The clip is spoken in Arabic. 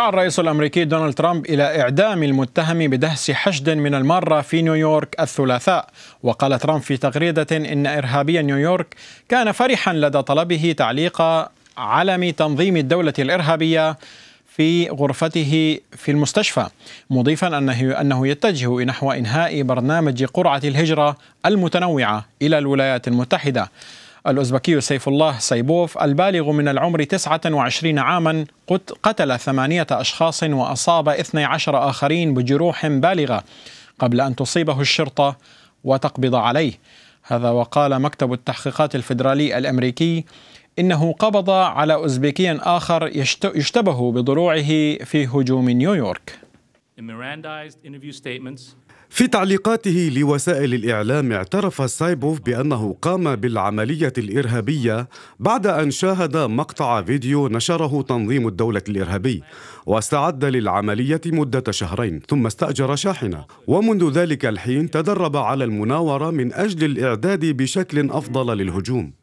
دعا الرئيس الامريكي دونالد ترامب الى اعدام المتهم بدهس حشد من الماره في نيويورك الثلاثاء، وقال ترامب في تغريده ان ارهابي نيويورك كان فرحا لدى طلبه تعليق علم تنظيم الدوله الارهابيه في غرفته في المستشفى مضيفا أنه, أنه يتجه نحو إنهاء برنامج قرعة الهجرة المتنوعة إلى الولايات المتحدة الأوزبكي سيف الله سيبوف البالغ من العمر 29 عاما قتل ثمانية أشخاص وأصاب 12 آخرين بجروح بالغة قبل أن تصيبه الشرطة وتقبض عليه هذا وقال مكتب التحقيقات الفيدرالي الأمريكي إنه قبض على أوزبكي آخر يشتبه بضلوعه في هجوم نيويورك في تعليقاته لوسائل الإعلام اعترف سايبوف بأنه قام بالعملية الإرهابية بعد أن شاهد مقطع فيديو نشره تنظيم الدولة الإرهابي واستعد للعملية مدة شهرين ثم استأجر شاحنة ومنذ ذلك الحين تدرب على المناورة من أجل الإعداد بشكل أفضل للهجوم